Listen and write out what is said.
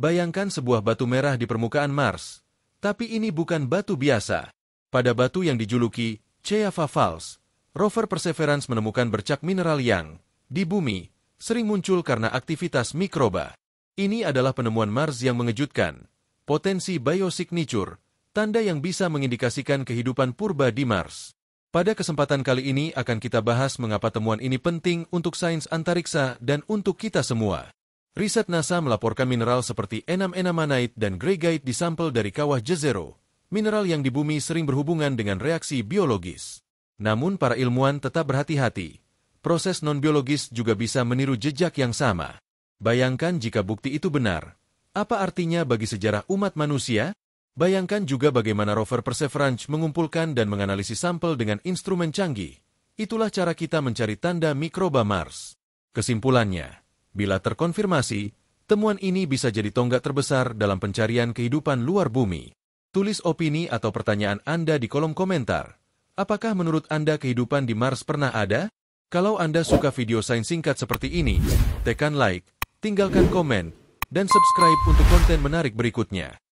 Bayangkan sebuah batu merah di permukaan Mars. Tapi ini bukan batu biasa. Pada batu yang dijuluki Ceava Falls, rover Perseverance menemukan bercak mineral yang, di bumi, sering muncul karena aktivitas mikroba. Ini adalah penemuan Mars yang mengejutkan. Potensi biosignature, tanda yang bisa mengindikasikan kehidupan purba di Mars. Pada kesempatan kali ini akan kita bahas mengapa temuan ini penting untuk sains antariksa dan untuk kita semua. Riset NASA melaporkan mineral seperti enam enamanite dan greigite sampel dari kawah Jezero. Mineral yang di bumi sering berhubungan dengan reaksi biologis. Namun para ilmuwan tetap berhati-hati. Proses non-biologis juga bisa meniru jejak yang sama. Bayangkan jika bukti itu benar. Apa artinya bagi sejarah umat manusia? Bayangkan juga bagaimana rover Perseverance mengumpulkan dan menganalisis sampel dengan instrumen canggih. Itulah cara kita mencari tanda mikroba Mars. Kesimpulannya, Bila terkonfirmasi, temuan ini bisa jadi tonggak terbesar dalam pencarian kehidupan luar bumi. Tulis opini atau pertanyaan Anda di kolom komentar. Apakah menurut Anda kehidupan di Mars pernah ada? Kalau Anda suka video sains singkat seperti ini, tekan like, tinggalkan komen, dan subscribe untuk konten menarik berikutnya.